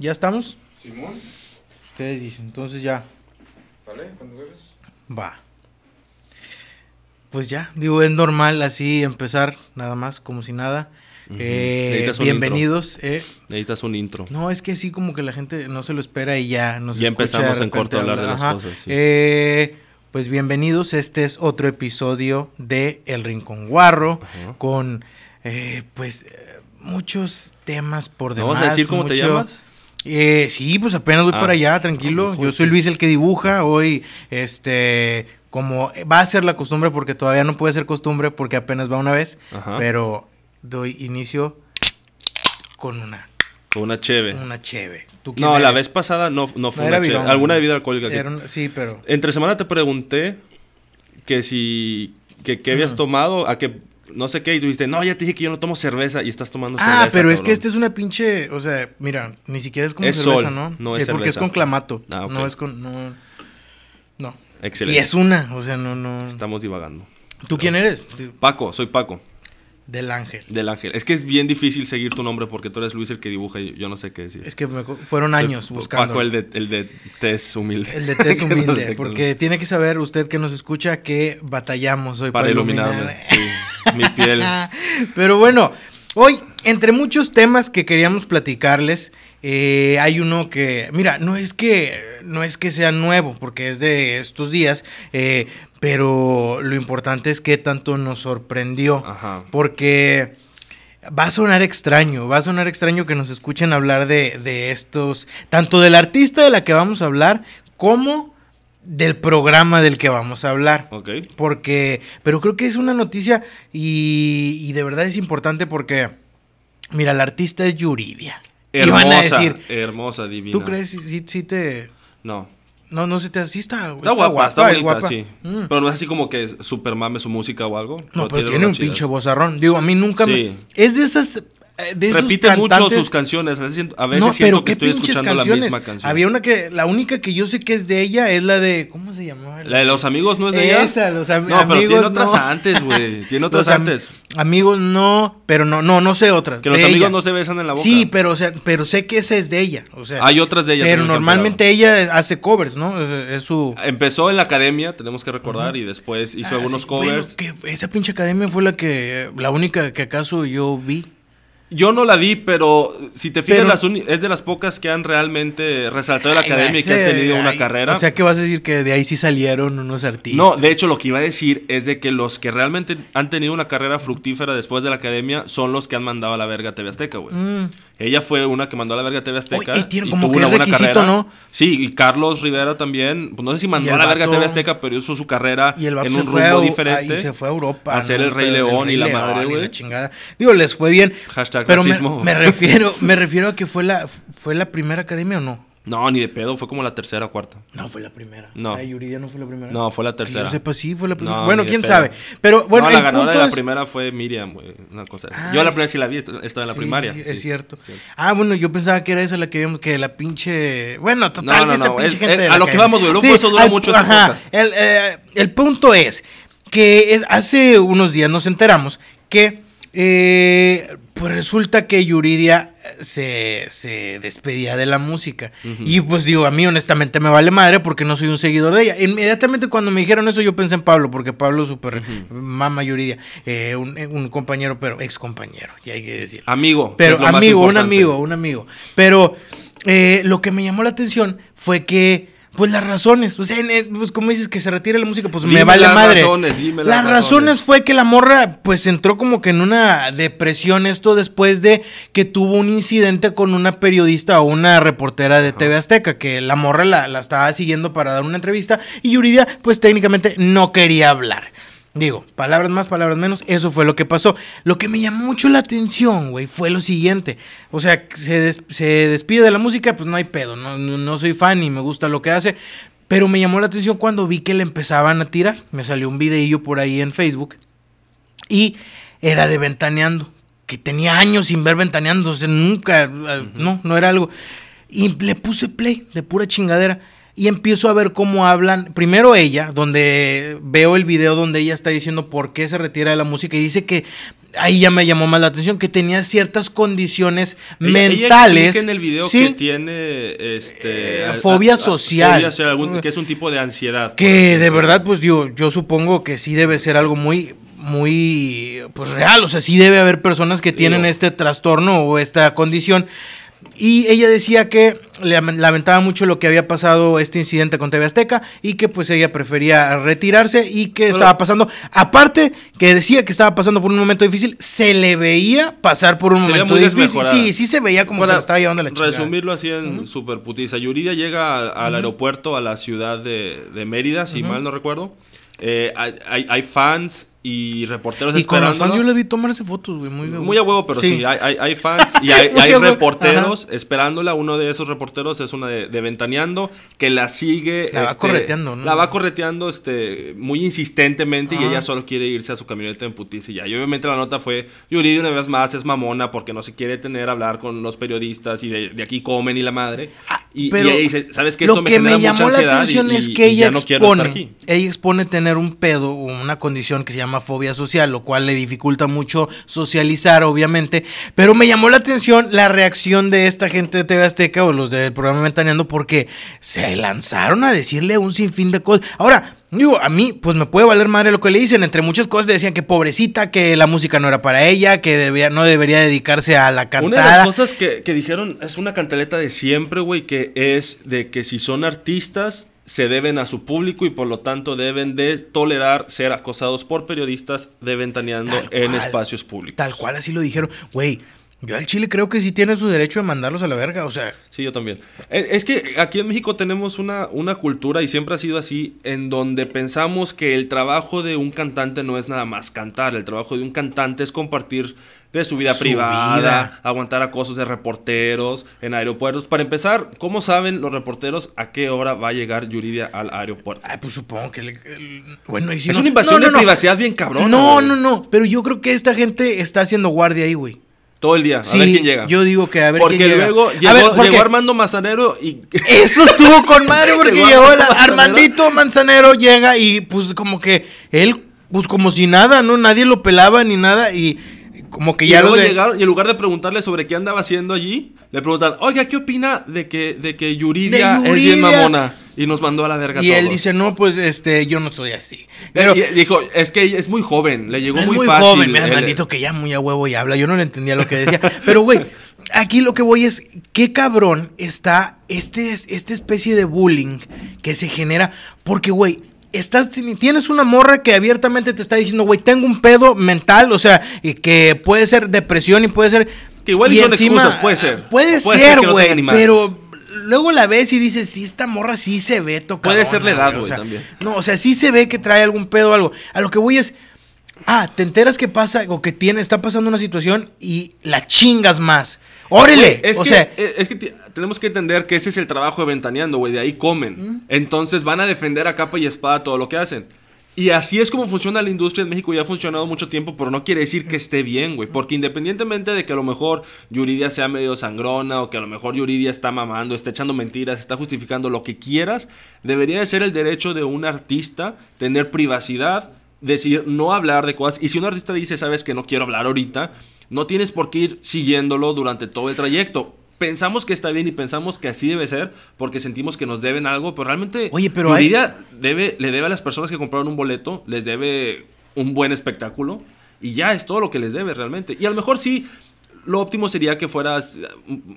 ¿Ya estamos? Simón. Ustedes dicen, entonces ya. Vale, ¿Cuándo bebes. Va. Pues ya, digo, es normal así empezar, nada más, como si nada. eh, bienvenidos. Eh. Necesitas un intro. No, es que así como que la gente no se lo espera y ya nos Ya empezamos en corto a hablar de las cosas. Eh, pues bienvenidos, este es otro episodio de El Rincón Guarro con, eh, pues, eh, muchos temas por demás. ¿No vas a decir cómo te llamas? Eh, sí, pues apenas voy ah, para allá, tranquilo. Ah, Yo soy Luis el que dibuja. Hoy, este, como va a ser la costumbre, porque todavía no puede ser costumbre, porque apenas va una vez, pero doy inicio con una. Con una cheve. Una cheve. ¿Tú no, la vez pasada no, no fue una cheve. Alguna bebida alcohólica. sí, pero. Entre semana te pregunté que si. que qué habías tomado, a qué no sé qué, y tú dices no, ya te dije que yo no tomo cerveza y estás tomando ah, cerveza. Ah, pero es que este es una pinche, o sea, mira, ni siquiera es como es cerveza, ¿no? No es, porque es con clamato. Ah, no es con, no, no. Excelente. Y es una, o sea, no, no. Estamos divagando. ¿Tú quién eres? Paco, soy Paco. Del Ángel. Del Ángel. Es que es bien difícil seguir tu nombre porque tú eres Luis el que dibuja y yo no sé qué decir. Es que fueron años buscando. Paco, el de, el de test humilde. El de Tess humilde. porque tiene que saber usted que nos escucha que batallamos hoy para, para iluminar. iluminarme. Sí. mi piel. Pero bueno, hoy, entre muchos temas que queríamos platicarles, eh, hay uno que, mira, no es que, no es que sea nuevo, porque es de estos días, eh, pero lo importante es que tanto nos sorprendió, porque va a sonar extraño, va a sonar extraño que nos escuchen hablar de, de estos, tanto del artista de la que vamos a hablar, como del programa del que vamos a hablar. Ok. Porque, pero creo que es una noticia y, de verdad es importante porque, mira, la artista es Yuridia. Hermosa, y van a decir, hermosa, divina. ¿Tú crees si, si, te...? No. No, no se te asista. Está, guapa, está, sí. Mm. Pero no es así como que super mame su música o algo. No, pero, tiene, un pinche bozarrón Digo, a mí nunca me... Es de esas eh, Repite mucho sus canciones. A veces, a siento que estoy escuchando la misma canción. Había una que, la única que yo sé que es de ella es la de, ¿cómo se llamaba? La de los amigos no es de ella. Esa, los no, amigos. pero tiene otras antes, güey. Tiene otras antes. Amigos no, pero no, no, no sé otras. Que los amigos no se besan en la boca. Sí, pero, o sea, pero sé que esa es de ella. O sea, hay otras de ella. Pero normalmente ella hace covers, ¿no? Es, su. Empezó en la academia, tenemos que recordar, y después hizo ah, algunos covers. esa pinche academia fue la que, la única que acaso yo vi. Yo no la vi, pero si te fijas, es de las pocas que han realmente resaltado la academia y que han tenido una carrera. O sea, que vas a decir que de ahí sí salieron unos artistas. No, de hecho, lo que iba a decir es de que los que realmente han tenido una carrera fructífera después de la academia son los que han mandado a la verga TV Azteca, güey. Mm. Ella fue una que mandó a la verga TV Azteca. y como tuvo una ¿no? Sí, y Carlos Rivera también. Pues no sé si mandó a la verga TV Azteca, pero hizo su carrera y en un rumbo diferente. Y se fue a Europa. A ser el Rey León y la madre, güey. Digo, les fue bien. Hashtag pero me, me, refiero, me refiero a que fue la, fue la primera academia o no. No, ni de pedo, fue como la tercera o cuarta. No, fue la primera. No. La Yuridia no fue la primera. No, fue la tercera. sí, fue la primera. bueno, quién sabe. Pero bueno, no, la ganadora de la primera fue Miriam, güey. Una cosa. Ah, yo la primera sí la vi, estaba en la primaria. es cierto. Ah, bueno, yo pensaba que era esa la que vimos, que la pinche. Bueno, total, pinche gente. a lo que, vamos, de Europa eso dura mucho. Ajá. El, eh, el, punto es que hace unos días nos enteramos que. Eh, pues resulta que Yuridia eh, se, despedía de la música. Y pues digo, a mí honestamente me vale madre porque no soy un seguidor de ella. Inmediatamente cuando me dijeron eso yo pensé en Pablo, porque Pablo super súper, mama Yuridia, eh, eh, un, compañero, pero ex compañero, ya hay que decir. Amigo. Pero amigo, un amigo, un amigo. Pero lo que me llamó la atención fue que pues las razones, o sea, pues como dices que se retira la música, pues me vale las madre. Razones, dime las, las razones. fue que la morra pues entró como que en una depresión esto después de que tuvo un incidente con una periodista o una reportera de TV Azteca, que la morra la, la estaba siguiendo para dar una entrevista y Yuridia pues técnicamente no quería hablar. Digo, palabras más, palabras menos, eso fue lo que pasó. Lo que me llamó mucho la atención, güey, fue lo siguiente. O sea, se, se despide de la música, pues no hay pedo, no, soy fan y me gusta lo que hace. Pero me llamó la atención cuando vi que le empezaban a tirar. Me salió un videillo por ahí en Facebook. Y era de ventaneando. Que tenía años sin ver ventaneando. O sea, nunca, ah, no, no era algo. Y le puse play de pura chingadera y empiezo a ver cómo hablan. Primero ella, donde veo el video donde ella está diciendo por qué se retira de la música y dice que ahí ya me llamó más la atención que tenía ciertas condiciones mentales. Ella en el video que tiene este, eh, fobia social, que es un tipo de ansiedad. Que de verdad, pues yo, yo supongo que sí debe ser algo muy muy pues real, o sea, sí debe haber personas que tienen este trastorno o esta condición y ella decía que le lamentaba mucho lo que había pasado este incidente con TV Azteca y que pues ella prefería retirarse y que estaba pasando, aparte que decía que estaba pasando por un momento difícil, se le veía pasar por un momento difícil. Sí, sí se veía como se estaba llevando la chica. Resumirlo así en super putiza. Yuridia llega al, aeropuerto a la ciudad de, Mérida, si mal no recuerdo. Eh, hay, fans y reporteros y Con yo le vi tomarse fotos, güey, muy, muy a huevo, pero sí, hay, fans y hay, reporteros esperándola. Uno de esos reporteros es una de, Ventaneando que la sigue. La va este, correteando, ¿no? La va correteando este, muy insistentemente y ella solo quiere irse a su camioneta en putiza y ya. Y obviamente la nota fue: Yuri, una vez más, es mamona porque no se quiere tener a hablar con los periodistas y de, aquí comen y la madre. Ah, y, ella dice: ¿Sabes qué? lo que me, llamó la atención es que ella, no ella expone tener un pedo o una condición que se llama fobia social, lo cual le dificulta mucho socializar, obviamente. Pero me llamó la atención la reacción de esta gente de TV Azteca o los del programa Ventaneando porque se lanzaron a decirle un sinfín de cosas. Ahora, Digo, a mí, pues me puede valer madre lo que le dicen. Entre muchas cosas le decían que pobrecita, que la música no era para ella, que no debería dedicarse a la cantada. Una de las cosas que, dijeron es una cantaleta de siempre, güey, que es de que si son artistas, se deben a su público y por lo tanto deben de tolerar ser acosados por periodistas de ventaneando en espacios públicos. Tal cual así lo dijeron. Güey, yo al Chile creo que sí tiene su derecho de mandarlos a la verga, o sea. Sí, yo también. Eh, es que aquí en México tenemos una, una cultura, y siempre ha sido así, en donde pensamos que el trabajo de un cantante no es nada más cantar, el trabajo de un cantante es compartir de su vida privada, aguantar acosos de reporteros en aeropuertos. Para empezar, ¿cómo saben los reporteros a qué hora va a llegar Yuridia al aeropuerto? Ay, pues supongo que... bueno, es una invasión de privacidad bien cabrón. No, no, no, pero yo creo que esta gente está haciendo guardia ahí, güey. Todo el día, a ver quién llega. Yo digo que a ver quién llega. Luego llegó, Armando Manzanero y. Eso estuvo con madre porque llegó, el Armandito Manzanero llega y pues como que él, pues como si nada, ¿no? Nadie lo pelaba ni nada y como que y ya luego llegaron, y en lugar de preguntarle sobre qué andaba haciendo allí, le preguntan, oiga, ¿qué opina de que, de que Yuridia, es bien mamona? Y nos mandó a la verga Y él dice, no, pues, este, yo no soy así. Pero... dijo, es que es muy joven, le llegó es muy, muy joven, me maldito que ya muy a huevo y habla, yo no le entendía lo que decía. Pero, güey, aquí lo que voy es, qué cabrón está este, esta especie de bullying que se genera, porque, güey, estás, tienes una morra que abiertamente te está diciendo, güey, tengo un pedo mental, o sea, que puede ser depresión y puede ser... Que igual y, son excusas, puede ser. Puede, ser, güey, pero luego la ves y dices, sí, esta morra sí se ve tocada. Puede ser la edad, güey, también. No, o sea, sí se ve que trae algún pedo o algo. A lo que voy es... Ah, te enteras que pasa o que tiene, está pasando una situación y la chingas más. ¡Órale! Eh, es, que, tenemos que entender que ese es el trabajo de Ventaneando, güey. De ahí comen. Entonces van a defender a capa y espada todo lo que hacen. Y así es como funciona la industria en México y ha funcionado mucho tiempo, pero no quiere decir que esté bien, güey. Porque independientemente de que a lo mejor Yuridia sea medio sangrona o que a lo mejor Yuridia está mamando, está echando mentiras, está justificando lo que quieras, debería de ser el derecho de un artista tener privacidad, Decir, no hablar de cosas. Y si un artista dice, sabes que no quiero hablar ahorita, no tienes por qué ir siguiéndolo durante todo el trayecto pensamos que está bien y pensamos que así debe ser porque sentimos que nos deben algo, pero realmente Oye, pero debe, le debe a las personas que compraron un boleto, les debe un buen espectáculo y ya es todo lo que les debe realmente. Y a lo mejor sí lo óptimo sería que fueras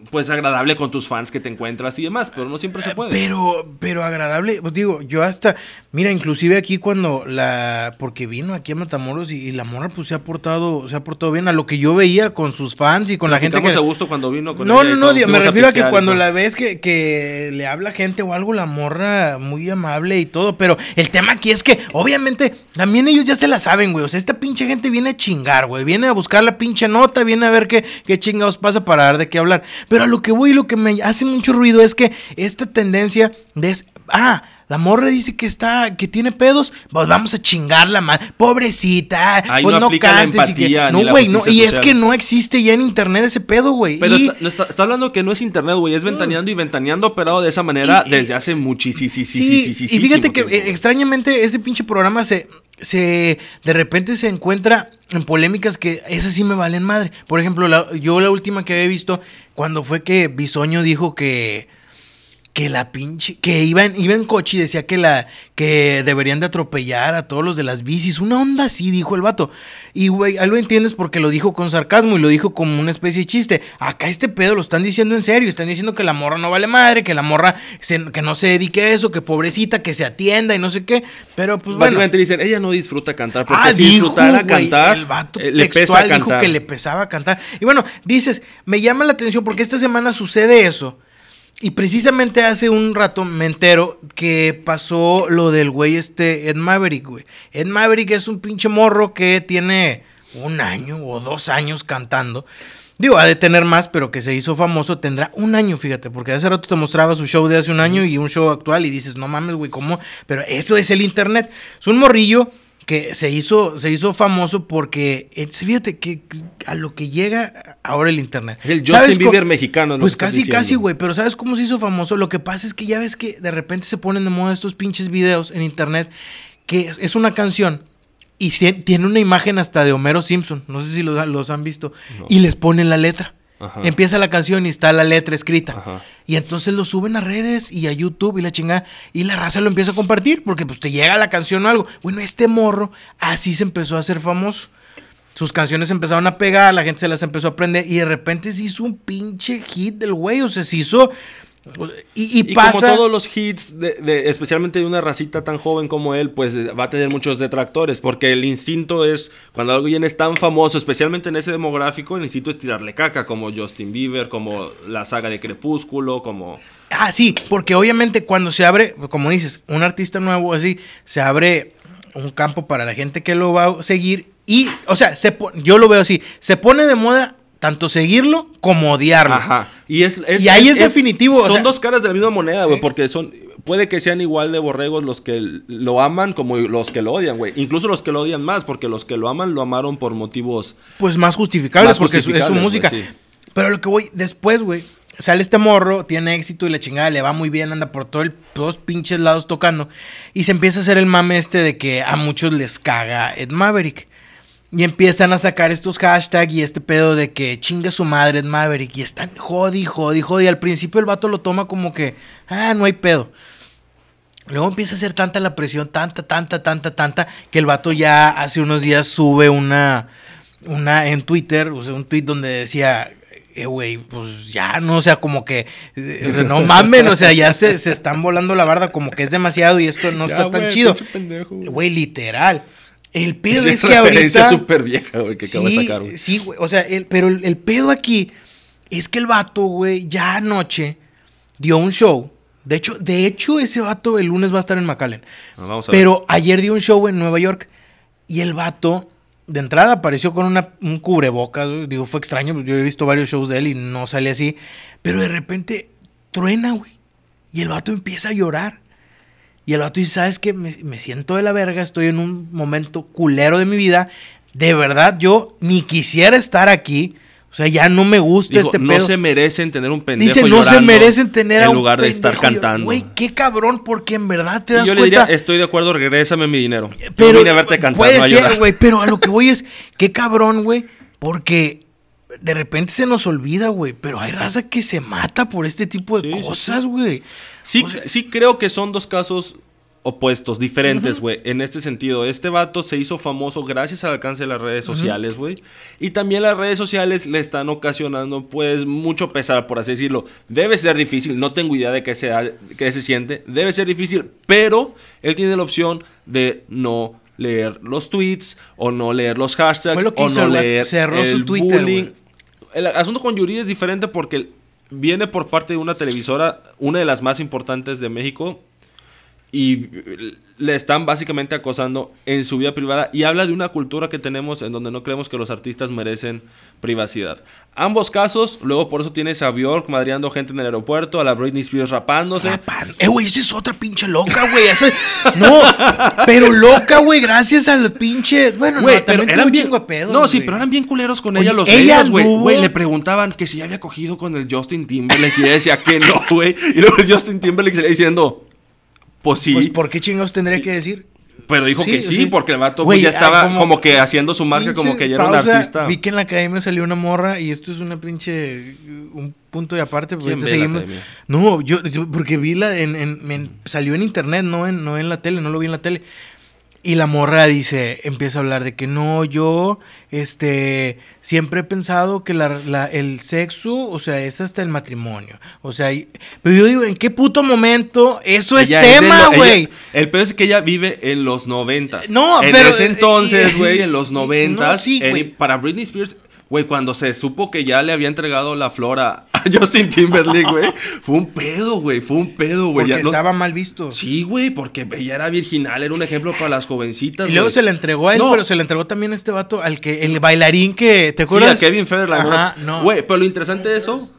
pues agradable con tus fans que te encuentras y demás, pero no siempre se puede. Pero, pero agradable, pues digo, yo hasta, mira, inclusive aquí cuando la, porque vino aquí a Matamoros y, la morra pues se ha portado, se ha portado bien a lo que yo veía con sus fans y con la gente que... a gusto cuando vino No, no, no, me refiero a que cuando la ves que, que le habla gente o algo, la morra muy amable y todo, pero el tema aquí es que obviamente también ellos ya se la saben, güey, o sea, esta pinche gente viene a chingar, güey, viene a buscar la pinche nota, viene a ver que qué chingados pasa para dar de qué hablar. Pero a lo que voy, y lo que me hace mucho ruido es que esta tendencia de... Ah, la morra dice que está, que tiene pedos, pues vamos a chingarla más. Pobrecita, pues no, cantes la empatía, y No, güey, y es que no existe ya en internet ese pedo, güey. Pero está, hablando que no es internet, güey, es ventaneando y ventaneando operado de esa manera desde hace muchísimo. Sí, y fíjate que eh, extrañamente ese pinche programa se se de repente se encuentra en polémicas que esas sí me valen madre. Por ejemplo, yo la última que había visto cuando fue que Bisoño dijo que que la pinche, que iba en, coche y decía que la, que deberían de atropellar a todos los de las bicis, una onda así, dijo el vato. Y güey, algo entiendes porque lo dijo con sarcasmo y lo dijo como una especie de chiste. Acá este pedo lo están diciendo en serio, están diciendo que la morra no vale madre, que la morra que no se dedique a eso, que pobrecita, que se atienda y no sé qué. Pero pues Básicamente dicen, ella no disfruta cantar, porque ah, si cantar, el vato eh, le dijo cantar. que le pesaba cantar. Y bueno, dices, me llama la atención porque esta semana sucede eso. Y precisamente hace un rato me entero que pasó lo del güey este Ed Maverick, güey. Ed Maverick es un pinche morro que tiene un año o dos años cantando. Digo, ha de tener más, pero que se hizo famoso tendrá un año, fíjate, porque hace rato te mostraba su show de hace un año y un show actual y dices, no mames, güey, ¿cómo? Pero eso es el internet. Es un morrillo que se hizo, se hizo famoso porque, eh, fíjate que a lo que llega ahora el internet. El Justin mexicano, ¿no? Pues casi, casi, güey, pero ¿sabes cómo se hizo famoso? Lo que pasa es que ya ves que de repente se ponen de moda estos pinches videos en internet que es una canción y tiene una imagen hasta de Homero Simpson, no sé si los, han visto, y les ponen la letra. Empieza la canción y está la letra escrita. Y entonces lo suben a redes y a YouTube y la chingada. Y la raza lo empieza a compartir porque pues te llega la canción o algo. Bueno, este morro así se empezó a hacer famoso. Sus canciones empezaron a pegar, la gente se las empezó a aprender y de repente se hizo un pinche hit del güey. O sea, se hizo y, como todos los hits, de, especialmente de una racita tan joven como él, pues eh, va a tener muchos detractores, porque el instinto es, cuando alguien es tan famoso, especialmente en ese demográfico, el instinto es tirarle caca, como Justin Bieber, como la saga de Crepúsculo, como... Ah, sí, porque obviamente cuando se abre, como dices, un artista nuevo así, se abre un campo para la gente que lo va a seguir y, o sea, yo lo veo así, se pone de moda tanto seguirlo como odiarlo. Ajá. Y, es, ahí es, definitivo. Son dos caras de la misma moneda, güey, eh. porque son. Puede que sean igual de borregos los que lo aman como los que lo odian, güey. Incluso los que lo odian más, porque los que lo aman lo amaron por motivos. Pues más justificables, porque es su música. Pero lo que voy después, güey, sale este morro, tiene éxito y la chingada le va muy bien, anda por todos los pinches lados tocando. Y se empieza a hacer el mame este de que a muchos les caga Ed Maverick. Y empiezan a sacar estos hashtags y este pedo de que chinga su madre es Maverick. Y están jodi, jodi, jodi. Al principio el vato lo toma como que, ah, no hay pedo. Luego empieza a hacer tanta la presión, tanta, tanta, tanta, tanta, que el vato ya hace unos días sube una, una en Twitter, o sea, un tweet donde decía, eh, güey, pues ya, no, o sea, como que, eh, no mamen, o sea, ya se, están volando la barda, como que es demasiado y esto no está tan chido. Güey, literal. El pedo es, que ahorita. súper vieja, güey, que sí, de sacar, güey. Sí, güey. O sea, pero el, pedo aquí es que el vato, güey, ya anoche dio un show. De hecho, de hecho, ese vato el lunes va a estar en McAllen. vamos a pero ayer dio un show en Nueva York y el vato de entrada apareció con una, un cubrebocas. Digo, fue extraño, pues, yo he visto varios shows de él y no sale así. Pero de repente truena, güey. Y el vato empieza a llorar. Y el otro dice, ¿sabes qué? Me, siento de la verga, estoy en un momento culero de mi vida. De verdad, yo ni quisiera estar aquí. O sea, ya no me gusta este no No se merecen tener un pendejo Dice, no se merecen tener en un lugar de estar cantando. Güey, qué cabrón, porque en verdad te das yo cuenta. Yo le diría, estoy de acuerdo, regrésame mi dinero. Pero, Puede ser, güey, pero a lo que voy es, qué cabrón, güey, porque de repente se nos olvida, güey, pero hay raza que se mata por este tipo de cosas, güey. Sí, sí. creo que son dos casos opuestos, diferentes, güey. En este sentido, este vato se hizo famoso gracias al alcance de las redes sociales, güey. Y también las redes sociales le están ocasionando, pues, mucho pesar, por así decirlo. Debe ser difícil, no tengo idea de qué se, qué se siente. Debe ser difícil, pero él tiene la opción de no leer los tweets o no leer los hashtags o no leer cerró el su Twitter, bullying el asunto con Yuri es diferente porque viene por parte de una televisora, una de las más importantes de México, y le están básicamente acosando en su vida privada y habla de una cultura que tenemos en donde no creemos que los artistas merecen privacidad. Ambos casos, luego por eso tienes a Bjork madreando gente en el aeropuerto, a la Britney Spears rapándose. Eh, güey, esa es otra pinche loca, güey. No, pero loca, güey, gracias al pinche... Bueno, no, pero eran bien... no, sí, pero eran bien culeros con ella los ellas, güey. le preguntaban que si ya había cogido con el Justin Timberlake y ella decía que no, güey. Y luego el Justin Timberlake se le diciendo... Pues sí. Pues, ¿por qué chingados tendría que decir? Pero dijo que sí, porque el vato pues, ya ah, estaba como, que haciendo su marca, como que ya era un artista. Vi que en la academia salió una morra y esto es una pinche. Un punto de aparte. Pues, no, yo, porque vi la. En, en, salió en internet, no no en la tele, no lo vi en la tele. Y la morra dice, empieza a hablar de que no, yo, este, siempre he pensado que el sexo, o sea, es hasta el matrimonio. O sea, pero yo digo, ¿en qué puto momento? Eso es tema, güey. El peor es que ella vive en los noventas. No, en pero. En ese eh, entonces, eh, güey, eh, en los noventas. No, sí, para Britney Spears, güey, cuando se supo que ya le había entregado la flora Justin Timberlake, güey. Fue un pedo, güey. Fue un pedo, güey. Porque estaba mal visto. Sí, güey, porque ella era virginal, era un ejemplo para las jovencitas. Y luego se le entregó a él, pero se le entregó también a este vato, al que, el bailarín que, ¿te acuerdas? Sí, a Kevin Federline. Ajá, no. Güey, pero lo interesante de eso.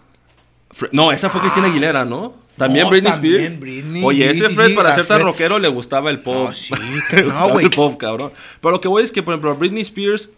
No, esa fue Cristina Aguilera, ¿no? También, Britney Britney, también Spears? Britney Oye, ese Fred, para ser tan rockero, le gustaba el pop. No, sí, no, güey. el pop, cabrón. Pero lo que voy es que, por ejemplo, a Britney Spears,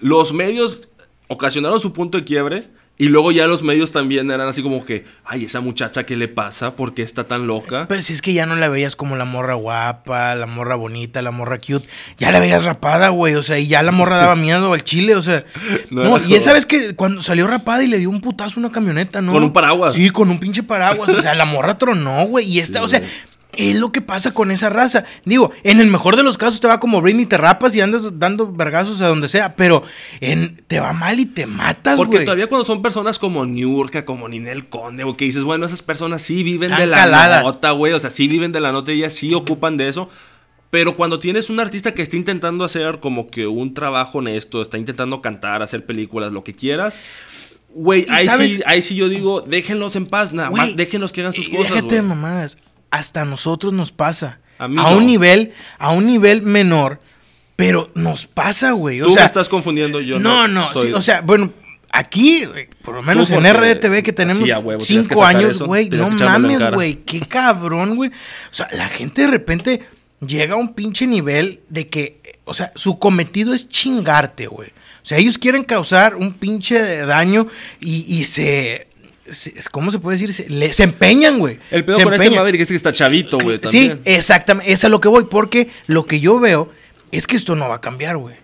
los medios ocasionaron su punto de quiebre. Y luego ya los medios también eran así como que, ay, esa muchacha, ¿qué le pasa? ¿Por qué está tan loca? Pues si es que ya no la veías como la morra guapa, la morra bonita, la morra cute. Ya la veías rapada, güey. O sea, y ya la morra daba miedo al chile, o sea. No, y esa vez que cuando salió rapada y le dio un putazo a una camioneta, ¿no? Con un paraguas. Sí, con un pinche paraguas. o sea, la morra tronó, güey. Y esta, o sea, es lo que pasa con esa raza. Digo, en el mejor de los casos te va como Britney, te rapas y andas dando vergazos a donde sea, pero en, te va mal y te matas, Porque todavía cuando son personas como Niurka, como Ninel Conde, o que dices, bueno, esas personas sí viven de la nota, güey, o sea, sí viven de la nota y ellas sí ocupan de eso. Pero cuando tienes un artista que está intentando hacer como que un trabajo honesto, está intentando cantar, hacer películas, lo que quieras, Güey, ahí sí, yo digo, déjenlos en paz, nada más, déjenlos que hagan sus cosas. Déjate de mamadas hasta nosotros nos pasa. A, un nivel, a un nivel menor, pero nos pasa, güey. Tú me estás confundiendo yo. No, no, no o sea, bueno, aquí, por lo menos en RDTV, que tenemos cinco años, güey, no mames, güey, qué cabrón, güey. O sea, la gente de repente llega a un pinche nivel de que, o sea, su cometido es chingarte, güey. O sea, ellos quieren causar un pinche daño y se ¿Cómo se puede decir? Se, empeñan, güey. El pedo con este Maverick es que está chavito, ah, güey. Sí, exactamente. Es a lo que voy. Porque lo que yo veo es que esto no va a cambiar, güey.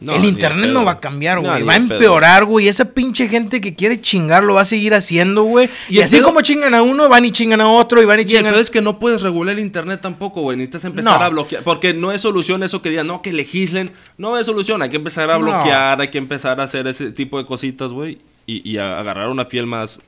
el internet no va a cambiar, güey. va a empeorar, güey. Esa pinche gente que quiere chingar lo va a seguir haciendo, güey. Y, así como chingan a uno, van y chingan a otro y van y, chingan. Pero es que no puedes regular el internet tampoco, güey. Necesitas empezar a bloquear. Porque no es solución eso que digan, no, que legislen. No es solución. Hay que empezar a bloquear, hay que empezar a hacer ese tipo de cositas, güey y, agarrar una piel más,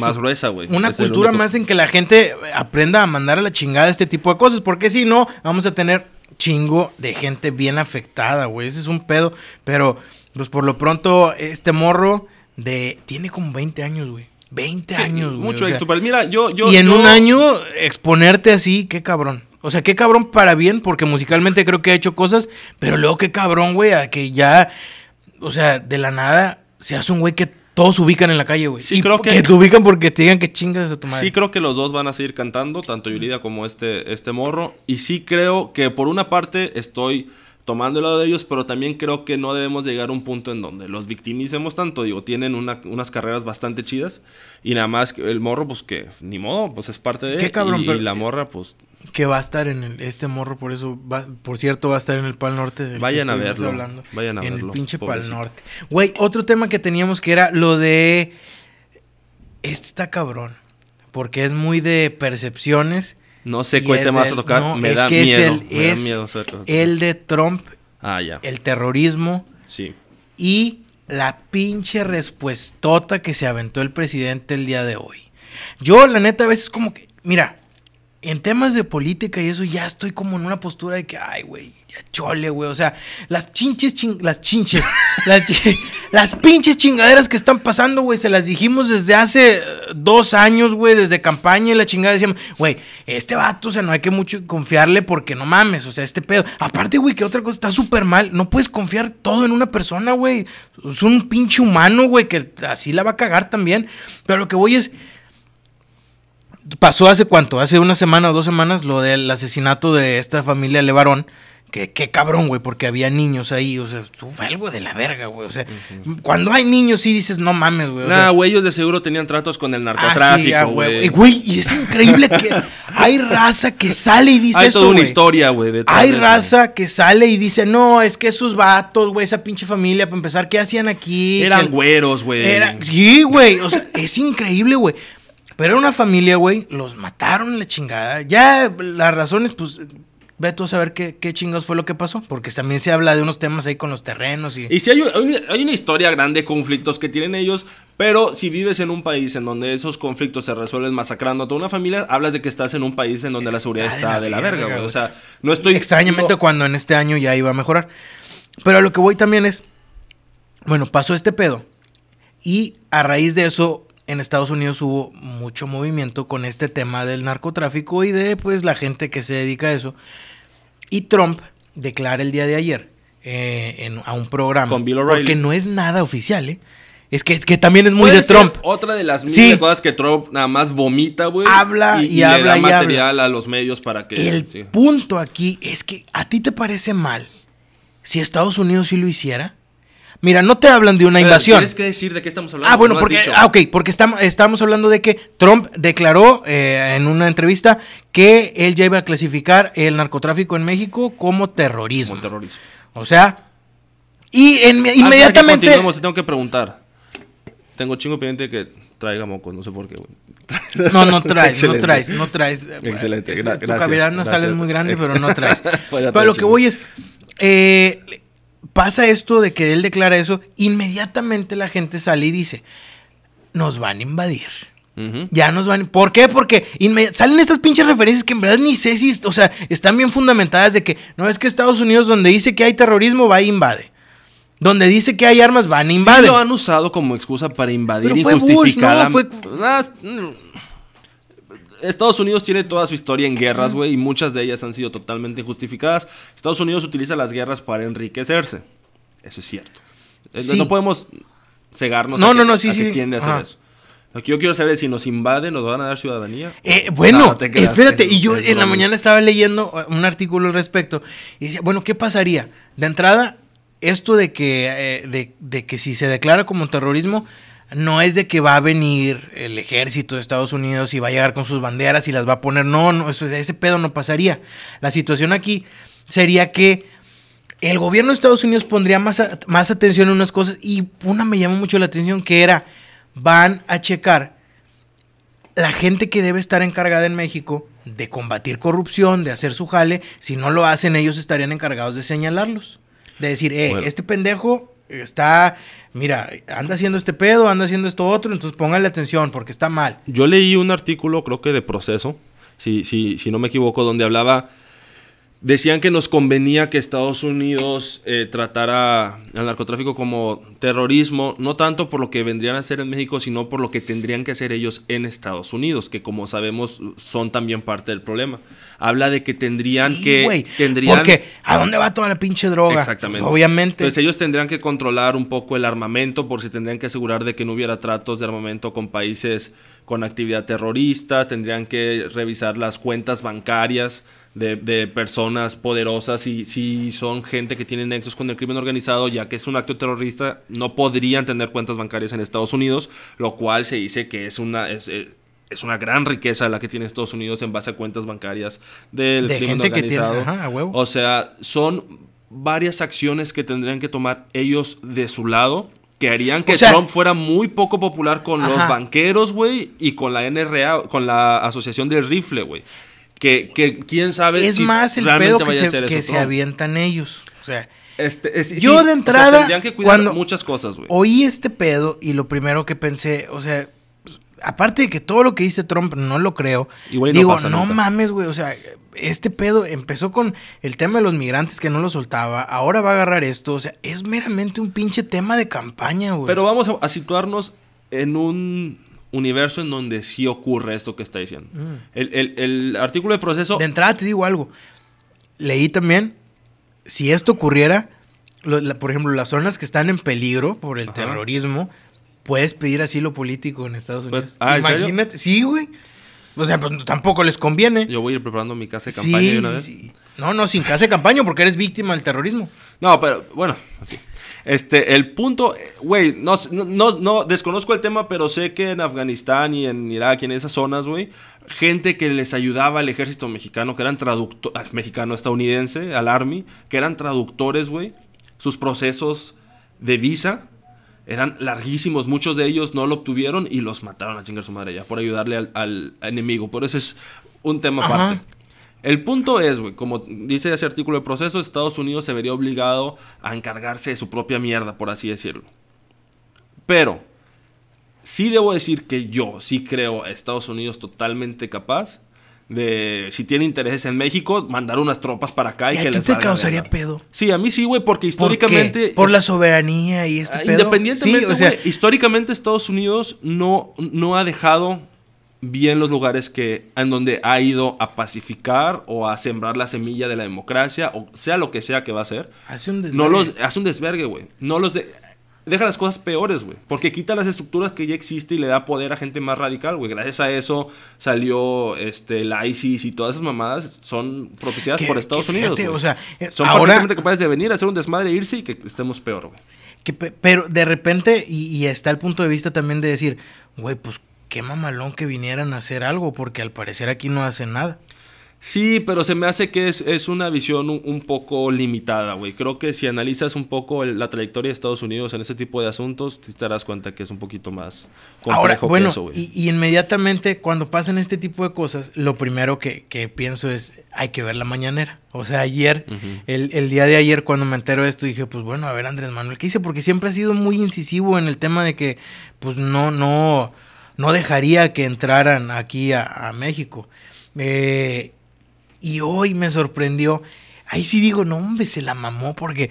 más gruesa, güey. Una cultura más en que la gente aprenda a mandar a la chingada este tipo de cosas, porque si no, vamos a tener chingo de gente bien afectada, güey. Ese es un pedo. Pero, pues por lo pronto, este morro de. Tiene como 20 años, güey. 20 años, güey. Mucho de Mira, yo, yo. Y en un año, exponerte así, qué cabrón. O sea, qué cabrón para bien, porque musicalmente creo que ha hecho cosas, pero luego qué cabrón, güey, a que ya. O sea, de la nada se hace un güey que todos ubican en la calle, güey. Sí, creo que... te ubican porque te digan que chingas de tu madre. Sí, creo que los dos van a seguir cantando, tanto Yulida como este, este morro. Y sí creo que por una parte estoy tomando el lado de ellos, pero también creo que no debemos llegar a un punto en donde los victimicemos tanto. Digo, tienen unas carreras bastante chidas y nada más el morro, pues que ni modo, pues es parte de... Qué cabrón, y la eh, morra, pues que va a estar en este morro, por eso, por cierto, va a estar en el Pal Norte. vayan, a verlo, vayan a verlo. En el pinche Pal Norte. Güey, otro tema que teníamos que era lo de... Este está cabrón, porque es muy de percepciones. No sé cuál tema vas a tocar, me, da miedo, es el, me da miedo El de Trump, ah, ya. el terrorismo sí. y la pinche respuestota que se aventó el presidente el día de hoy. Yo, la neta, a veces como que, mira, en temas de política y eso ya estoy como en una postura de que, ay, güey, ya chole, güey. O sea, las chinches, las chinches, las, las, pinches chingaderas que están pasando, güey, se las dijimos desde hace eh, dos años, güey, desde campaña y la chingada decíamos, güey, este vato, o sea, no hay que mucho confiarle porque no mames, o sea, este pedo. Aparte, güey, que otra cosa está súper mal, no puedes confiar todo en una persona, güey. Es un pinche humano, güey, que así la va a cagar también. Pero lo que voy es pasó hace cuánto, hace una semana o dos semanas, lo del asesinato de esta familia Levarón. Que qué cabrón, güey, porque había niños ahí, o sea, fue algo de la verga, güey. O sea, cuando hay niños sí dices, no mames, güey. Nah, güey, ellos de seguro tenían tratos con el ah, narcotráfico, ah, güey. güey, y es increíble que hay raza que sale y dice eso, Hay toda una historia, güey. Hay raza que sale y dice, no, es que esos vatos, güey, esa pinche familia, para empezar, ¿qué hacían aquí? Eran güeros, güey. Sí, güey, o sea, es increíble, güey. Pero era una familia, güey, los mataron la chingada. Ya las razones, pues, ve tú a saber qué, qué chingados fue lo que pasó, porque también se habla de unos temas ahí con los terrenos y... Y sí, hay, una historia grande, de conflictos que tienen ellos, pero si vives en un país en donde esos conflictos se resuelven masacrando a toda una familia, hablas de que estás en un país en donde la seguridad está de la, verga, güey. O sea, no estoy... Extrañamente cuando en este año ya iba a mejorar. Pero a lo que voy también es, bueno, pasó este pedo. Y a raíz de eso, en Estados Unidos hubo mucho movimiento con este tema del narcotráfico y de pues la gente que se dedica a eso. Y Trump declara el día de ayer eh, a un programa con porque no es nada oficial, ¿eh? Es que, también es muy de Trump. Otra de las mil cosas que Trump nada más vomita, güey. Habla y, y habla material a los medios para que. El punto aquí es que a ti te parece mal si Estados Unidos sí lo hiciera Mira, no te hablan de una invasión. Tienes que decir de qué estamos hablando. Ah, bueno, porque, ah, okay, porque estamos, estamos hablando de que Trump declaró eh, en una entrevista que él ya iba a clasificar el narcotráfico en México como terrorismo. Como terrorismo. O sea, y en, ah, inmediatamente. Que tengo que preguntar. Tengo chingo pendiente que traiga moco, no sé por qué, No, no traes, no traes, no traes. Excelente, este, gracias. Tu cavidad no sale muy grande, pero no traes. pero lo que voy es. Eh, pasa esto de que él declara eso, inmediatamente la gente sale y dice, nos van a invadir. Ya nos van. ¿Por qué? Porque salen estas pinches referencias que en verdad ni sé si, o sea, están bien fundamentadas de que no es que Estados Unidos donde dice que hay terrorismo va a e invade. Donde dice que hay armas van a e invadir lo han usado como excusa para invadir Pero fue fue... Ah, mm. Estados Unidos tiene toda su historia en guerras, güey, y muchas de ellas han sido totalmente justificadas. Estados Unidos utiliza las guerras para enriquecerse. Eso es cierto. Eh, no podemos cegarnos no, a que, no, no, sí, sí. tiende a hacer eso. Lo que yo quiero saber es si nos invaden, nos van a dar ciudadanía. Eh, bueno, espérate, y yo en la mañana estaba leyendo eh, un artículo al respecto y decía, bueno, ¿qué pasaría? De entrada, esto de que, de que si se declara como terrorismo, no es de que va a venir el ejército de Estados Unidos y va a llegar con sus banderas y las va a poner. No, no, ese pedo no pasaría. La situación aquí sería que el gobierno de Estados Unidos pondría más, más atención en unas cosas y una me llamó mucho la atención que era, van a checar la gente que debe estar encargada en México de combatir corrupción, de hacer su jale, si no lo hacen ellos estarían encargados de señalarlos. De decir, eh, este pendejo está, mira, anda haciendo este pedo, anda haciendo esto otro, entonces póngale atención porque está mal. Yo leí un artículo, creo que de proceso, si, si, si no me equivoco, donde hablaba Decían que nos convenía que Estados Unidos eh, tratara al narcotráfico como terrorismo, no tanto por lo que vendrían a hacer en México, sino por lo que tendrían que hacer ellos en Estados Unidos, que como sabemos son también parte del problema. Habla de que tendrían que... tendrían, ¿a dónde va toda la pinche droga? Exactamente. Pues, obviamente. Entonces ellos tendrían que controlar un poco el armamento, por si tendrían que asegurar de que no hubiera tratos de armamento con países con actividad terrorista, tendrían que revisar las cuentas bancarias de, personas poderosas y si son gente que tiene nexos con el crimen organizado, ya que es un acto terrorista, no podrían tener cuentas bancarias en Estados Unidos, lo cual se dice que es una... Es, eh, una gran riqueza la que tiene Estados Unidos en base a cuentas bancarias del crimen organizado. O sea, son varias acciones que tendrían que tomar ellos de su lado que harían que Trump fuera muy poco popular con los banqueros, güey, y con la NRA, con la Asociación del Rifle, güey. Que, quién sabe es si más el pedo que, se, que se avientan ellos. O sea, este, yo de entrada. que cuidar muchas cosas, güey. Oí este pedo y lo primero que pensé, o sea, pues, aparte de que todo lo que dice Trump no lo creo, Igual digo, no mames, güey, o sea, este pedo empezó con el tema de los migrantes que no lo soltaba, ahora va a agarrar esto, o sea, es meramente un pinche tema de campaña, güey. Pero vamos a situarnos en un universo en donde sí ocurre esto que está diciendo. Mm. El, artículo de proceso... De entrada te digo algo. Leí también, si esto ocurriera, por ejemplo, las zonas que están en peligro por el terrorismo, puedes pedir asilo político en Estados pues, Unidos. Ah, Imagínate, sí, güey. O sea, pues, tampoco les conviene. Yo voy a ir preparando mi casa de campaña una vez. No, no, sin casa de campaña porque eres víctima del terrorismo. No, pero bueno, así. Este, el punto, güey, no, no, no, desconozco el tema, pero sé que en Afganistán y en Irak y en esas zonas, güey, gente que les ayudaba al ejército mexicano, que eran traductores, ah, mexicano estadounidense, al Army, que eran traductores, güey, sus procesos de visa eran larguísimos, muchos de ellos no lo obtuvieron y los mataron a chingar su madre ya por ayudarle al, enemigo, por eso es un tema aparte. El punto es, güey, como dice ese artículo de proceso, Estados Unidos se vería obligado a encargarse de su propia mierda, por así decirlo. Pero, sí debo decir que yo sí creo a Estados Unidos totalmente capaz de, si tiene intereses en México, mandar unas tropas para acá y, y a que te causaría pedo? Sí, a mí sí, güey, porque históricamente... ¿Por, la soberanía y este ah, Independientemente, o sea, históricamente Estados Unidos no, no ha dejado bien los lugares que, en donde ha ido a pacificar o a sembrar la semilla de la democracia, o sea lo que sea que va a hacer. Hace un desvergue. No los, hace un desvergue, güey. No los deja las cosas peores, güey. Porque quita las estructuras que ya existen... y le da poder a gente más radical, güey. Gracias a eso salió este, la ISIS y todas esas mamadas son propiciadas por Estados Unidos. O sea, eh, son ahora... capaces de venir a hacer un desmadre, e irse y que estemos peor, güey. pero de repente, y está el punto de vista también de decir, güey, pues qué mamalón que vinieran a hacer algo, porque al parecer aquí no hacen nada. Sí, pero se me hace que es, es una visión un, poco limitada, güey. Creo que si analizas un poco la trayectoria de Estados Unidos en este tipo de asuntos, te darás cuenta que es un poquito más complejo que eso, güey. Y, inmediatamente cuando pasan este tipo de cosas, lo primero que, pienso es, hay que ver la mañanera. O sea, ayer, el, el, día de ayer cuando me entero de esto, dije, pues bueno, a ver Andrés Manuel, ¿qué hice? Porque siempre ha sido muy incisivo en el tema de que, pues no, no no dejaría que entraran aquí a, México. Eh, y hoy me sorprendió, ahí sí digo, no hombre, se la mamó porque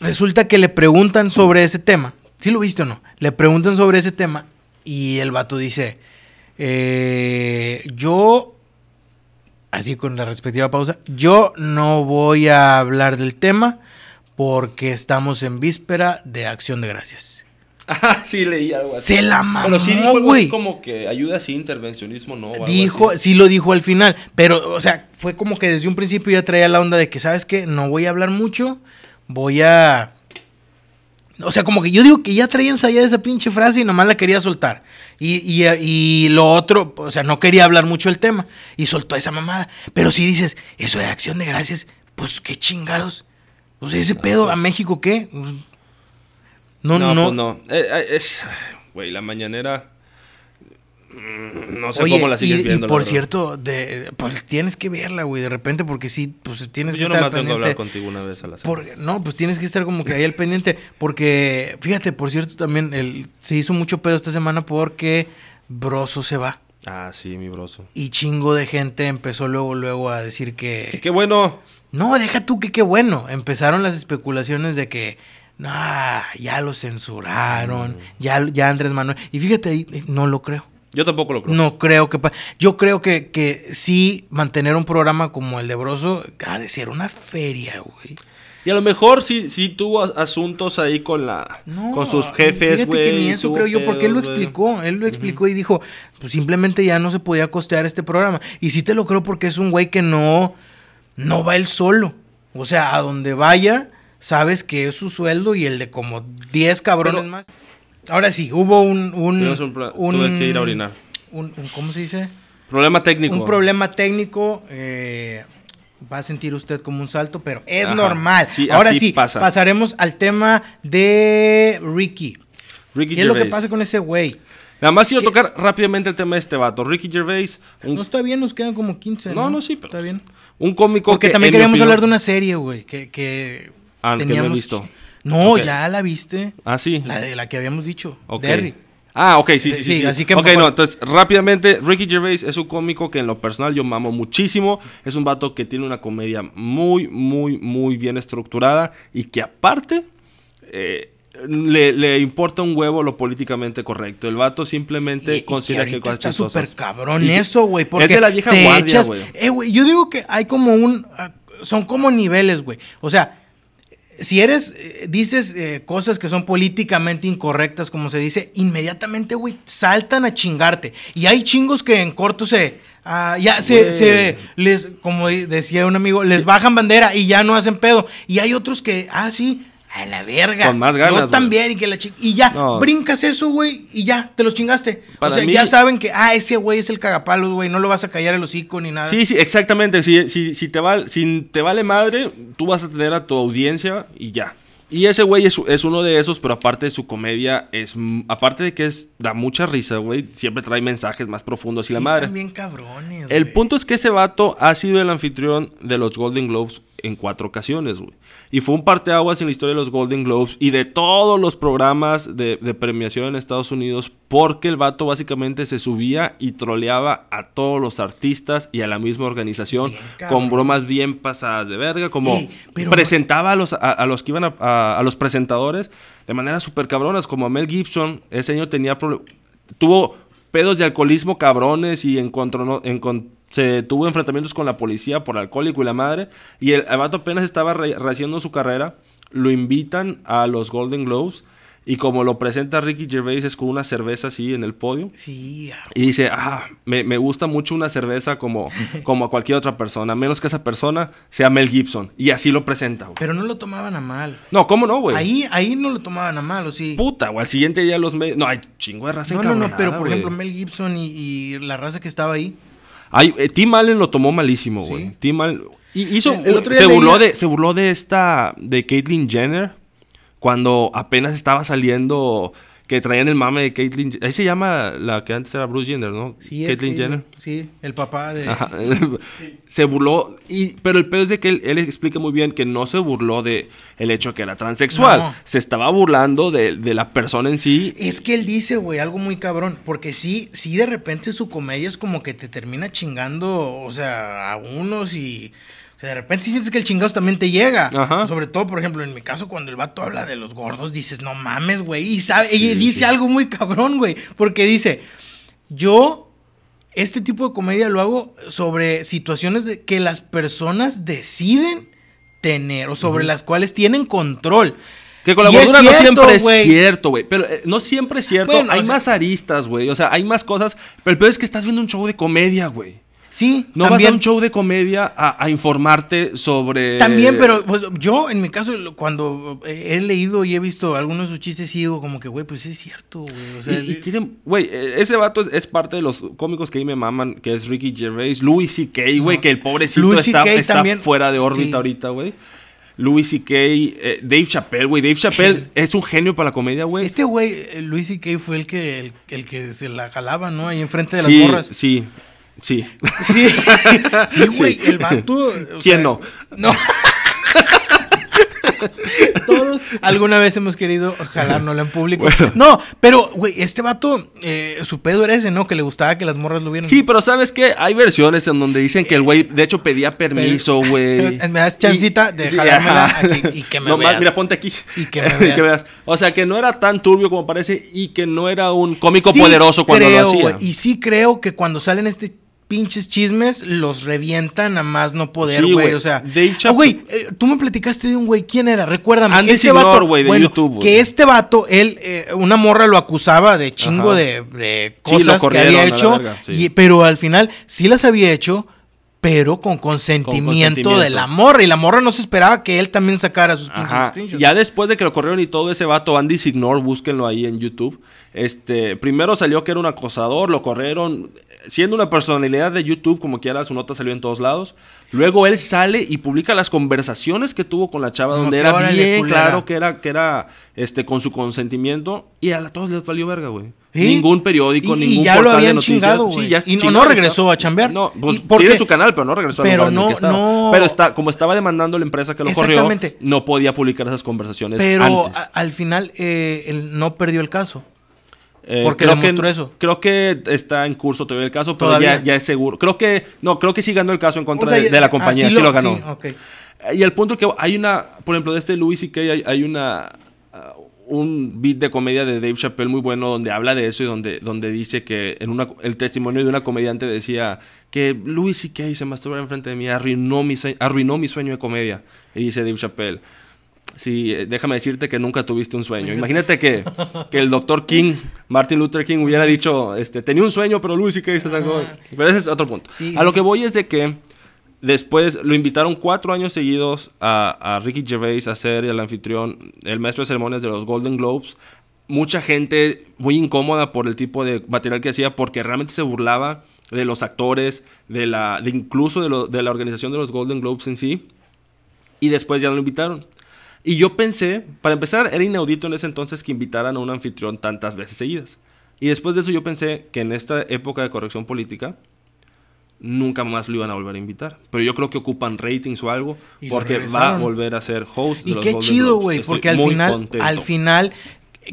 resulta que le preguntan sobre ese tema, ¿sí lo viste o no? Le preguntan sobre ese tema y el vato dice, eh, yo, así con la respectiva pausa, yo no voy a hablar del tema porque estamos en víspera de acción de gracias. sí, leí algo Se la mamó, Pero sí dijo algo como que ayuda sin intervencionismo, ¿no? dijo, sí lo dijo al final. Pero, o sea, fue como que desde un principio ya traía la onda de que, ¿sabes qué? No voy a hablar mucho, voy a... O sea, como que yo digo que ya traía ensayada esa pinche frase y nomás la quería soltar. Y, y, y, lo otro, o sea, no quería hablar mucho el tema. Y soltó esa mamada. Pero si dices, eso de acción de gracias, pues qué chingados. O sea, ese ah, pedo a pues. México, ¿qué? No, no. No, pues eh, eh, es. Güey, la mañanera. Mm, no sé cómo la sigues y, viendo. Y por cierto, pues tienes que verla, güey, de repente, porque sí, pues tienes que estar. Yo no hablar contigo una vez a la semana. no, pues tienes que estar como que ahí al pendiente. Porque, fíjate, por cierto, también el, se hizo mucho pedo esta semana porque Broso se va. Ah, sí, mi broso. Y chingo de gente empezó luego, luego a decir que. ¡Qué bueno! No, deja tú que qué bueno. Empezaron las especulaciones de que nah, ya lo censuraron, mm. ya, ya Andrés Manuel. Y fíjate, ahí, eh, no lo creo. Yo tampoco lo creo. No creo que... Yo creo que, que sí mantener un programa como el de Broso ha de ser una feria, güey. Y a lo mejor sí, tuvo asuntos ahí con la con sus jefes, güey. ni eso creo yo, porque él lo explicó. Él lo explicó y dijo, pues simplemente ya no se podía costear este programa. Y sí te lo creo porque es un güey que no, no va él solo. O sea, a donde vaya, sabes que es su sueldo y el de como 10 cabrones más. Ahora sí, hubo un... un, un, tuve que ir a orinar. ¿Cómo se dice? Problema técnico. Un problema técnico. Eh, va a sentir usted como un salto, pero es normal. Ahora sí, pasaremos al tema de Ricky. Ricky ¿Qué es lo que pasa con ese güey? Nada más quiero tocar rápidamente el tema de este vato. Ricky Gervais. No está bien, nos quedan como 15. No, no, no sí, pero. Está pues, bien. Un cómico que. Porque también queríamos hablar de una serie, güey. Que, que que no visto. No, ya la viste. Ah, sí. La de la que habíamos dicho. Ok. Ah, ok, sí, sí, sí. Así que ok, no, entonces rápidamente, Ricky Gervais es un cómico que en lo personal yo mamo muchísimo. Es un vato que tiene una comedia muy, muy, muy bien estructurada y que aparte eh, le, le, importa un huevo lo políticamente correcto. El vato simplemente considera que está súper cabrón eso, güey. es de la vieja guardia, eh, güey. yo digo que hay como un... Ah, son como niveles, güey. O sea si eres, eh, dices eh, cosas que son políticamente incorrectas, como se dice, inmediatamente, güey, saltan a chingarte. Y hay chingos que en corto se, ah, ya se, se, les, como decía un amigo, les bajan bandera y ya no hacen pedo. Y hay otros que, ah, sí, a la verga. Con más ganas. Yo también, y que la Y ya, brincas eso, güey, y ya, te los chingaste. o sea, ya saben que, ah, ese güey es el cagapalos, güey, no lo vas a callar el hocico ni nada. Sí, sí, exactamente. Si, si, si, te te vale madre, tú vas a tener a tu audiencia y ya. Y ese güey es, es, uno de esos, pero aparte de su comedia, es aparte de que es, da mucha risa, güey, siempre trae mensajes más profundos y la madre. Están bien cabrones, El punto es que ese vato ha sido el anfitrión de los Golden Globes en cuatro ocasiones, güey. Y fue un parteaguas en la historia de los Golden Globes y de todos los programas de, premiación en Estados Unidos, porque el vato básicamente se subía y troleaba a todos los artistas y a la misma organización con bromas bien pasadas de verga, como presentaba a los, a, los que iban a, los presentadores de manera súper cabronas, como a Mel Gibson, ese año tenía tuvo pedos de alcoholismo cabrones y encontró, se tuvo enfrentamientos con la policía por alcohólico y la madre. Y el, abato apenas estaba su carrera. Lo invitan a los Golden Globes. Y como lo presenta Ricky Gervais es con una cerveza así en el podio. Sí. Ah. Y dice, ah, me, gusta mucho una cerveza como, como a cualquier otra persona, menos que esa persona sea Mel Gibson. Y así lo presenta, güey. Pero no lo tomaban a mal. No, ¿cómo no, güey? Ahí, ahí no lo tomaban a mal, o sí. Puta, güey, al siguiente día los... No, hay chingo de raza No, no, no, pero por ejemplo Mel Gibson y, y la raza que estaba ahí Ay, eh, Tim Allen lo tomó malísimo, güey. Tim Allen. hizo, de, se burló de esta. de Caitlyn Jenner. Cuando apenas estaba saliendo que traían el mame de Caitlyn. Ahí se llama la que antes era Bruce Jenner, ¿no? Sí, Caitlyn Jenner. Sí, el papá de. se burló. Y, pero el pedo es de que él, explica muy bien que no se burló de el hecho que era transexual. Se estaba burlando de, de, la persona en sí. Es que él dice, güey, algo muy cabrón. Porque sí, sí, de repente su comedia es como que te termina chingando, o sea, a unos y o sea, de repente si sientes que el chingazo también te llega. Sobre todo, por ejemplo, en mi caso, cuando el vato habla de los gordos, dices, no mames, güey. Y sabe, dice algo muy cabrón, güey. Porque dice, yo este tipo de comedia lo hago sobre situaciones de que las personas deciden tener o sobre las cuales tienen control. Que con la gordura no siempre es cierto, güey. Pero no siempre es cierto. hay más aristas, güey. O sea, hay más cosas. Pero el peor es que estás viendo un show de comedia, güey. Sí. No también. vas a un show de comedia a, informarte sobre. También, pero pues, yo, en mi caso, cuando eh, he leído y he visto algunos de sus chistes, y digo como que, güey, pues es cierto, güey. güey, e, ese vato es, parte de los cómicos que ahí me maman, que es Ricky Gervais, Louis C.K., güey, que el pobrecito está, está fuera de órbita ahorita, güey. Louis C.K., eh, Dave Chappelle, güey. Dave Chappelle es un genio para la comedia, güey. Este güey, eh, Louis C.K. fue el que, el, que se la jalaba, ¿no? Ahí enfrente de las Sí, sí. Sí. Sí, sí, güey. El vato. ¿Quién no? No. Todos alguna vez hemos querido jalárnoslo en público. No, pero, güey, este vato, eh, su pedo era ese, ¿no? Que le gustaba que las morras lo vieran. Sí, pero ¿sabes qué? Hay versiones en donde dicen que el güey, de hecho, pedía permiso, güey. Me das chancita de jalármela y que me no, veas. Más, mira, ponte aquí. Y que me, veas. O sea, que no era tan turbio como parece y que no era un cómico poderoso cuando lo hacía. y sí creo que cuando salen este pinches chismes los revientan a más no poder, güey. o sea, ah, Güey, eh, tú me platicaste de un güey, ¿quién era? Recuérdame. Andy este Signor, güey, de YouTube. Que este vato, él, eh, una morra lo acusaba de chingo de, de, cosas que había hecho, pero al final sí las había hecho. Pero con consentimiento, de la morra. Y la morra no se esperaba que él también sacara sus pinches screenshots. Ya después de que lo corrieron y todo ese vato, Andy Signor, búsquenlo ahí en YouTube. Este, primero salió que era un acosador, lo corrieron siendo una personalidad de YouTube, como quiera, su nota salió en todos lados. Luego él sale y publica las conversaciones que tuvo con la chava, donde era bien claro que era, que era este, con su consentimiento. Y a todos les valió verga, güey. Ningún periódico, ningún y ya portal lo habían Chingado, y no, regresó a chambear. No, pues, tiene su canal, pero no regresó a no, que estaba. Pero está, como estaba demandando la empresa que lo corrió, no podía publicar esas conversaciones. Pero al final eh, él no perdió el caso. Eh, Porque creo que, eso. Creo que está en curso todavía el caso, pero ya, es seguro. Creo que, no, creo que sí ganó el caso en contra de, la ah, compañía, sí, lo, ganó. Y el punto que hay una, por ejemplo, de este Louis C.K. Hay, hay una, uh, un beat de comedia de Dave Chappelle muy bueno donde habla de eso y donde, donde dice que en una, el testimonio de una comediante decía que Louis C.K. se masturba enfrente de mí, arruinó mi, arruinó mi sueño de comedia. Y dice Dave Chappelle sí, eh, déjame decirte que nunca tuviste un sueño. Imagínate que, que el doctor King, Martin Luther King, hubiera dicho, este, tenía un sueño, pero Luis, ¿y qué dices? Pero ese es otro punto. a lo que voy es de que después lo invitaron cuatro años seguidos a, Ricky Gervais a ser el anfitrión, el maestro de ceremonias de los Golden Globes. Mucha gente muy incómoda por el tipo de material que hacía porque realmente se burlaba de los actores, de la, incluso de, de la organización de los Golden Globes en sí. Y después ya lo invitaron. Y yo pensé, para empezar, era inaudito en ese entonces que invitaran a un anfitrión tantas veces seguidas. Y después de eso yo pensé que en esta época de corrección política nunca más lo iban a volver a invitar. Pero yo creo que ocupan ratings o algo porque va a volver a ser host. y qué chido, güey, porque al final, al final,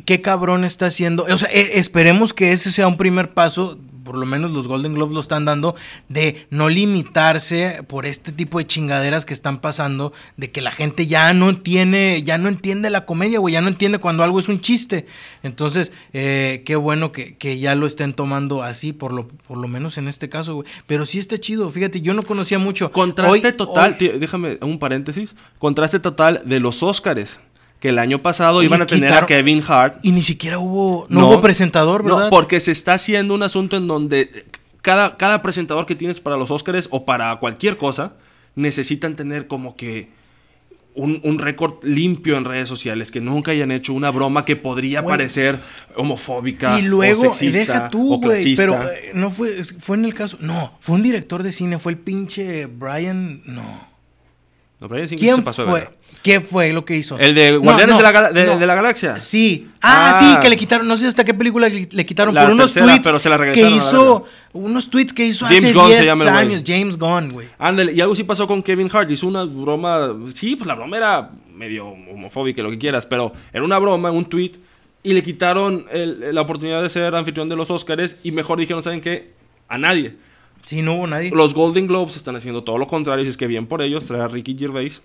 qué cabrón está haciendo. O sea, e, esperemos que ese sea un primer paso por lo menos los Golden Globes lo están dando, de no limitarse por este tipo de chingaderas que están pasando, de que la gente ya no tiene, ya no entiende la comedia, güey, ya no entiende cuando algo es un chiste. Entonces, eh, qué bueno que, ya lo estén tomando así, por lo, por lo menos en este caso, güey. Pero sí está chido, fíjate, yo no conocía mucho. Contraste total, déjame un paréntesis, contraste total de los Óscares que el año pasado iban a tener a Kevin Hart. Y ni siquiera hubo, no, hubo presentador, ¿verdad? No, porque se está haciendo un asunto en donde cada, cada presentador que tienes para los Óscares o para cualquier cosa, necesitan tener como que un, récord limpio en redes sociales, que nunca hayan hecho una broma que podría parecer homofóbica. Y luego, o deja tú, güey. Pero eh, no fue, fue en el caso. No, fue un director de cine, fue el pinche Brian. No. ¿Quién pasó fue? ¿Qué fue lo que hizo? ¿El de Guardianes de, la, Galaxia? Sí. Ah, sí, ah. que le quitaron, no sé hasta qué película le, quitaron, por unos tweets pero que hizo, unos tweets que hizo James hace 10 años, James Gunn, güey. Ándale, y algo sí pasó con Kevin Hart, hizo una broma, sí, pues la broma era medio homofóbica, lo que quieras, pero era una broma, un tweet, y le quitaron la oportunidad de ser anfitrión de los Oscars, y mejor dijeron, ¿saben qué? A nadie. Sí, no hubo nadie. Los Golden Globes están haciendo todo lo contrario. Si es que bien por ellos, trae a Ricky Gervais.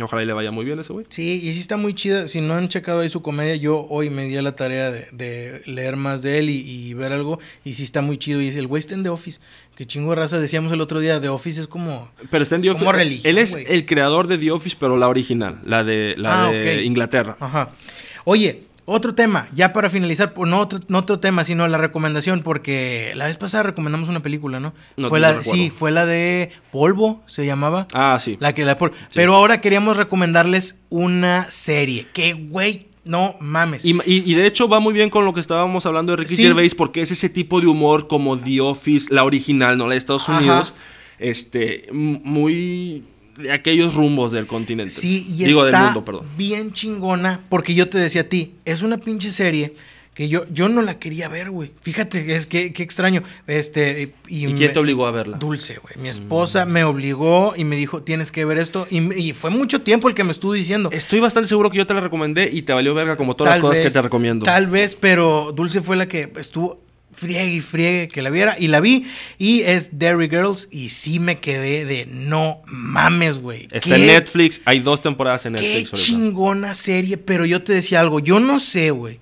Ojalá y le vaya muy bien a ese güey. Sí, y sí está muy chido. Si no han checado ahí su comedia, yo hoy me di a la tarea de, leer más de él y, ver algo. Y sí está muy chido. Y es el güey está The Office. Que chingo de raza decíamos el otro día. The Office es como. Pero está en The Office. religión, él es el creador de The Office, pero la original. La de, la ah, de Inglaterra. Ajá. Oye, otro tema, ya para finalizar, no otro, otro tema, sino la recomendación, porque la vez pasada recomendamos una película, ¿no? fue la, sí, fue la de Polvo, se llamaba. Ah, sí. La que la de Polvo. Pero ahora queríamos recomendarles una serie. Que, güey, no mames. Y, de hecho va muy bien con lo que estábamos hablando de Ricky sí. porque es ese tipo de humor como The Office, la original, ¿no? La de Estados Unidos. Este, muy aquellos rumbos del continente. Sí, y Digo, del mundo, perdón. bien chingona, porque yo te decía a ti, es una pinche serie que yo, yo no la quería ver, güey. Fíjate, es que qué extraño. Este, ¿Y, quién te obligó a verla? Dulce, güey. Mi esposa me obligó y me dijo, tienes que ver esto. Y, fue mucho tiempo el que me estuvo diciendo. Estoy bastante seguro que yo te la recomendé y te valió verga como todas las cosas que te recomiendo. Tal vez, pero Dulce fue la que estuvo friegue y friegue que la viera. Y la vi. Y es Dairy Girls. Y sí me quedé de no mames, güey. Está en Netflix. Hay dos temporadas en Netflix. Qué chingona serie. Pero yo te decía algo. Yo no sé, güey.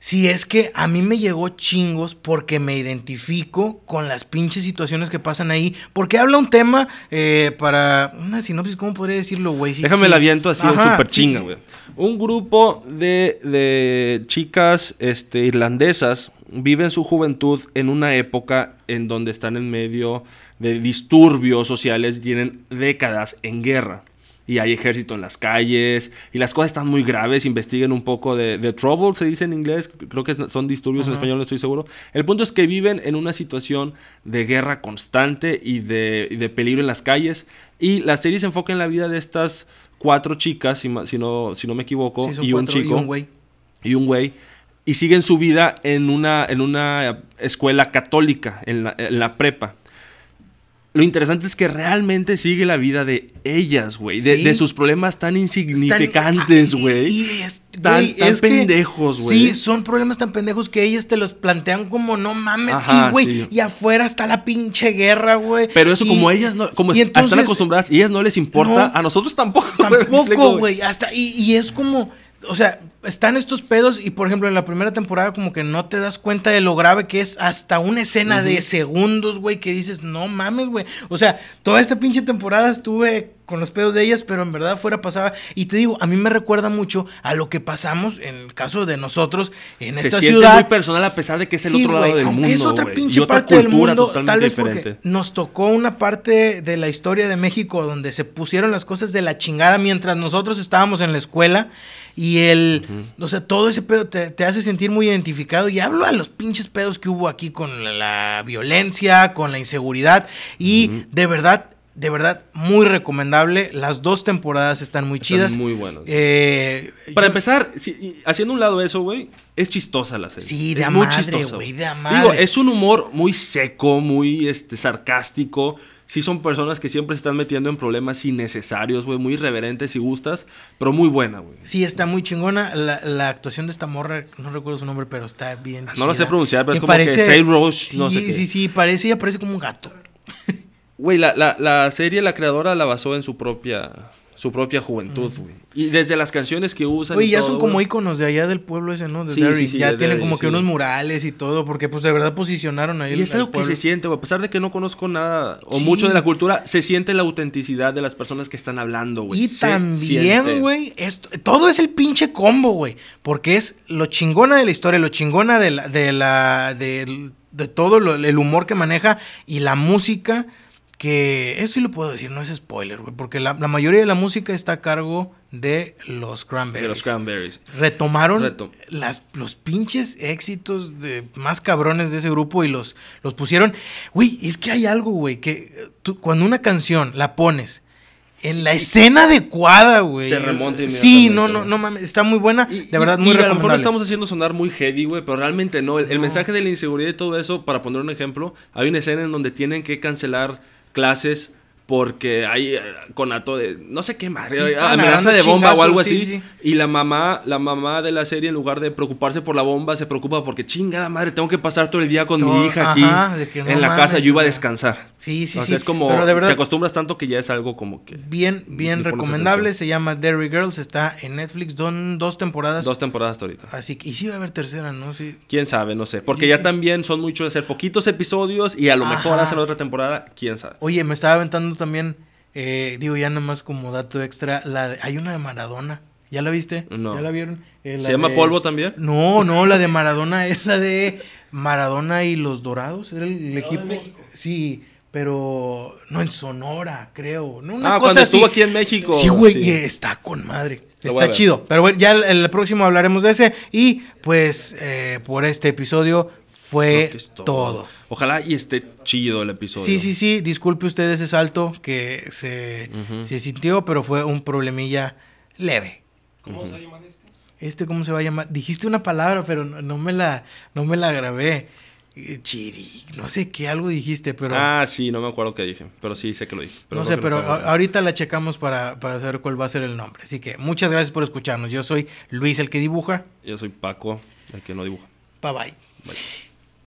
Si es que a mí me llegó chingos porque me identifico con las pinches situaciones que pasan ahí. Porque habla un tema eh, para una sinopsis, ¿cómo podría decirlo, güey? Déjame la aviento así Ajá, súper chinga, güey. un grupo de, chicas este, irlandesas viven su juventud en una época en donde están en medio de disturbios sociales, tienen décadas en guerra. Y hay ejército en las calles, y las cosas están muy graves. Investiguen un poco de, trouble, se dice en inglés, creo que son disturbios en español, no estoy seguro. El punto es que viven en una situación de guerra constante y de, peligro en las calles. Y la serie se enfoca en la vida de estas cuatro chicas, si, no, si no me equivoco, un chico, y un chico. Y un güey y siguen su vida en una, en una escuela católica, en la, prepa. Lo interesante es que realmente sigue la vida de ellas, güey. De, sus problemas tan insignificantes, güey. Tan, tan pendejos, güey. Sí, son problemas tan pendejos que ellas te los plantean como no mames, y güey, y afuera está la pinche guerra, güey. Pero eso como ellas no, como están acostumbradas y ellas no les importa, a nosotros tampoco. Tampoco, güey, hasta y, y, es como, o sea, están estos pedos y por ejemplo en la primera temporada como que no te das cuenta de lo grave que es hasta una escena de segundos, güey, que dices, no mames, güey. O sea, toda esta pinche temporada estuve con los pedos de ellas, pero en verdad fuera pasaba. Y te digo, a mí me recuerda mucho a lo que pasamos en el caso de nosotros en esta ciudad. muy personal a pesar de que es el otro lado del mundo. Es otra pinche y otra cultura totalmente diferente. Nos tocó una parte de la historia de México donde se pusieron las cosas de la chingada mientras nosotros estábamos en la escuela y el, no todo ese pedo te, hace sentir muy identificado y hablo a los pinches pedos que hubo aquí con la, violencia, con la inseguridad y de verdad de verdad, muy recomendable. Las dos temporadas están muy chidas. muy buenas. Eh, Para empezar, haciendo un lado eso, güey, es chistosa la serie. Sí, de es muy de Digo, es un humor muy seco, muy este, sarcástico sí son personas que siempre se están metiendo en problemas innecesarios, güey, muy irreverentes y gustas, pero muy buena, güey. Sí, está muy chingona. La, actuación de esta morra, no recuerdo su nombre, pero está bien. Ah, no la sé pronunciar, pero es como que Say Roche, no sé qué. Sí, sí, parece Ella parece como un gato. Güey, la, la serie, la creadora la basó en su propia su propia juventud, güey. Y desde las canciones que usan. Güey, ya son como íconos de allá del pueblo ese, ¿no? sí, ya tienen como que unos murales y todo, porque pues de verdad posicionaron ahí. Y es algo que se siente, güey. A pesar de que no conozco nada o mucho de la cultura, se siente la autenticidad de las personas que están hablando, güey. Y también, güey, todo es el pinche combo, güey. Porque es lo chingona de la historia, lo chingona de la. de la. de, todo el humor que maneja y la música. Que eso sí lo puedo decir, no es spoiler, güey. Porque la, mayoría de la música está a cargo de los Cranberries. De los Cranberries. Retomaron las, los pinches éxitos de, más cabrones de ese grupo y los, los pusieron. Güey, es que hay algo, güey, que eh, cuando una canción la pones en la escena adecuada, güey. Te Sí, no, no, no mames. Está muy buena. de verdad, muy A lo mejor estamos haciendo sonar muy heavy, güey, pero realmente no. El, no. el mensaje de la inseguridad y todo eso, para poner un ejemplo, hay una escena en donde tienen que cancelar clases porque hay eh, conato de no sé qué más, amenaza de bomba o algo así. Y la mamá, la mamá de la serie en lugar de preocuparse por la bomba se preocupa porque chingada madre, tengo que pasar todo el día con mi hija aquí en la casa, yo iba a descansar. Sí, sí, sí. es como te acostumbras tanto que ya es algo como que bien bien recomendable, se llama Dairy Girls, está en Netflix, dos temporadas. Dos temporadas ahorita. Así que y sí va a haber tercera, ¿no? Sí. Quién sabe, no sé, porque ya también son muchos de hacer poquitos episodios y a lo mejor hacen otra temporada, quién sabe. Oye, me estaba aventando también eh, digo ya nada más como dato extra, la de, hay una de Maradona. ¿Ya la viste? No. ¿Ya la vieron? Eh, ¿Se llama Polvo también? No, no, la de Maradona es la de Maradona y los Dorados, era el, equipo. Sí, pero no en Sonora, creo. una ah, cosa cuando estuvo aquí en México. Sí, güey, está con madre. está chido. Pero bueno, ya el, próximo hablaremos de ese. Y pues eh, por este episodio fue todo. Ojalá y esté chido el episodio. Sí, sí, sí. Disculpe usted ese salto que se, sintió, pero fue un problemilla leve. ¿Cómo se va a llamar este? Este, ¿cómo se va a llamar? Dijiste una palabra, pero me, la, no me la grabé. Eh, Chiri, no sé qué, algo dijiste, pero... Ah, sí, no me acuerdo qué dije, pero sí sé que lo dije. no sé, pero ahorita la checamos para, para saber cuál va a ser el nombre. Así que muchas gracias por escucharnos. Yo soy Luis, el que dibuja. Yo soy Paco, el que no dibuja. Bye bye. bye.